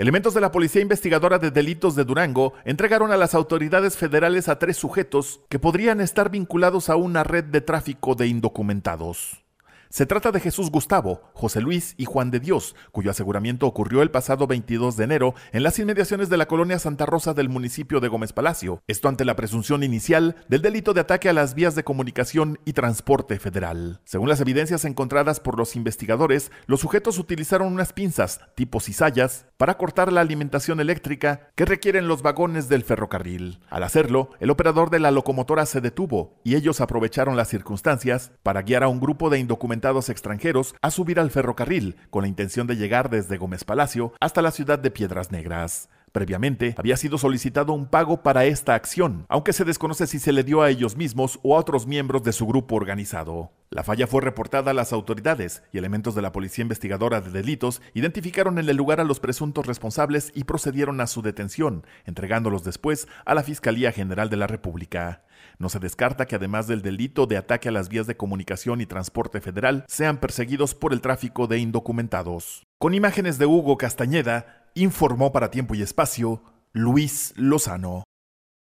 Elementos de la Policía Investigadora de Delitos de Durango entregaron a las autoridades federales a tres sujetos que podrían estar vinculados a una red de tráfico de indocumentados. Se trata de Jesús Gustavo, José Luis y Juan de Dios, cuyo aseguramiento ocurrió el pasado 22 de enero en las inmediaciones de la colonia Santa Rosa del municipio de Gómez Palacio, esto ante la presunción inicial del delito de ataque a las vías de comunicación y transporte federal. Según las evidencias encontradas por los investigadores, los sujetos utilizaron unas pinzas tipo cizallas para cortar la alimentación eléctrica que requieren los vagones del ferrocarril. Al hacerlo, el operador de la locomotora se detuvo y ellos aprovecharon las circunstancias para guiar a un grupo de indocumentados extranjeros a subir al ferrocarril con la intención de llegar desde Gómez Palacio hasta la ciudad de Piedras Negras. Previamente había sido solicitado un pago para esta acción, aunque se desconoce si se le dio a ellos mismos o a otros miembros de su grupo organizado. La falla fue reportada a las autoridades y elementos de la Policía Investigadora de Delitos identificaron en el lugar a los presuntos responsables y procedieron a su detención, entregándolos después a la Fiscalía General de la República. No se descarta que además del delito de ataque a las vías de comunicación y transporte federal, sean perseguidos por el tráfico de indocumentados. Con imágenes de Hugo Castañeda, informó para tiempo y espacio Luis Lozano.